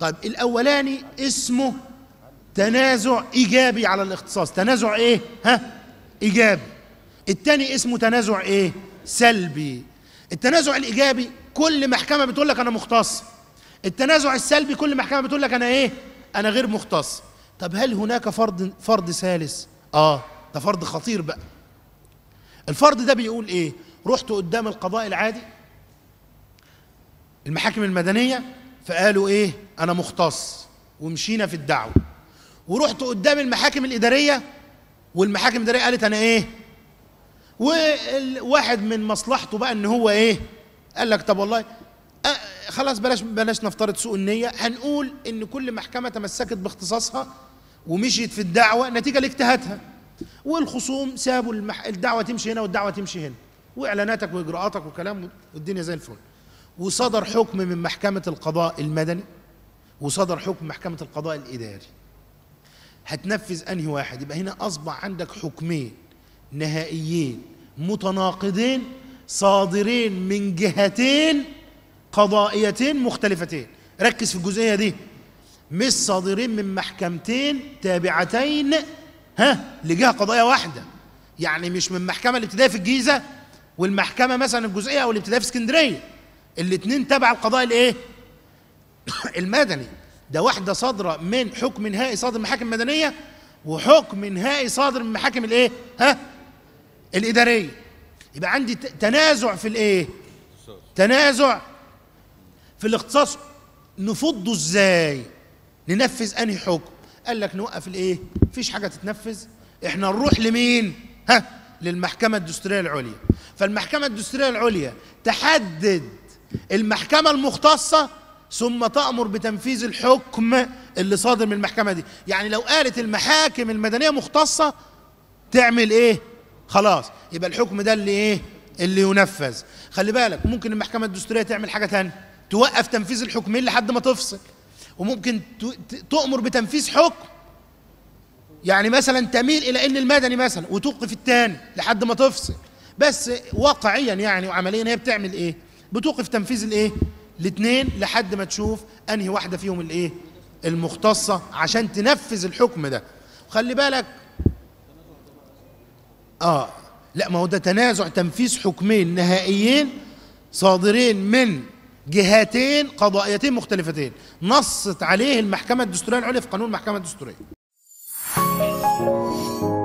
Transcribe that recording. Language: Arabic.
طيب الأولاني اسمه تنازع إيجابي على الاختصاص تنازع إيه؟ ها؟ إيجابي التاني اسمه تنازع إيه؟ سلبي التنازع الإيجابي كل محكمة بتقول لك أنا مختص التنازع السلبي كل محكمة بتقول لك أنا إيه؟ أنا غير مختص طب هل هناك فرض فرض ثالث؟ آه ده فرض خطير بقى الفرض ده بيقول إيه؟ رحت قدام القضاء العادي المحاكم المدنية فقالوا ايه انا مختص ومشينا في الدعوه ورحت قدام المحاكم الاداريه والمحاكم الاداريه قالت انا ايه وواحد من مصلحته بقى ان هو ايه قال لك طب والله خلاص بلاش بلاش نفترض سوء النيه هنقول ان كل محكمه تمسكت باختصاصها ومشيت في الدعوه نتيجه لاجتهادها والخصوم سابوا الدعوه تمشي هنا والدعوه تمشي هنا واعلاناتك واجراءاتك وكلام والدنيا زي الفل وصدر حكم من محكمة القضاء المدني وصدر حكم محكمة القضاء الإداري هتنفذ أنهي واحد يبقى هنا أصبح عندك حكمين نهائيين متناقضين صادرين من جهتين قضائيتين مختلفتين ركز في الجزئية دي مش صادرين من محكمتين تابعتين ها لجهة قضائية واحدة يعني مش من محكمة الابتدائية في الجيزة والمحكمة مثلا الجزئية أو الابتدائية في اسكندرية الاثنين تبع القضاء الايه المدني ده واحده صادره من حكم نهائي صادر من محاكم مدنيه وحكم نهائي صادر من محاكم الايه ها الاداريه يبقى عندي تنازع في الايه تنازع في الاختصاص نفضه ازاي ننفذ انهي حكم قال لك نوقف الايه مفيش حاجه تتنفذ احنا نروح لمين ها للمحكمه الدستوريه العليا فالمحكمه الدستوريه العليا تحدد المحكمة المختصة ثم تأمر بتنفيذ الحكم اللي صادر من المحكمة دي يعني لو قالت المحاكم المدنية مختصة تعمل ايه خلاص يبقى الحكم ده اللي ايه اللي ينفذ خلي بالك ممكن المحكمة الدستورية تعمل حاجة تانية توقف تنفيذ الحكمين إيه لحد ما تفصل وممكن تأمر بتنفيذ حكم يعني مثلا تميل الى ان المدني مثلا وتوقف الثاني لحد ما تفصل بس واقعيا يعني وعمليا هي بتعمل ايه بتوقف تنفيذ الايه الاثنين لحد ما تشوف انهي واحده فيهم الايه المختصه عشان تنفذ الحكم ده خلي بالك اه لا ما هو ده تنازع تنفيذ حكمين نهائيين صادرين من جهتين قضائيتين مختلفتين نصت عليه المحكمه الدستوريه العليا في قانون المحكمه الدستوريه